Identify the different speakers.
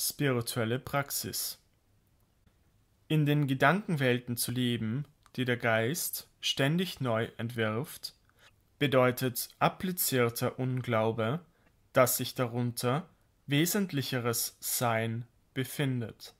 Speaker 1: spirituelle Praxis. In den Gedankenwelten zu leben, die der Geist ständig neu entwirft, bedeutet applizierter Unglaube, dass sich darunter wesentlicheres Sein befindet.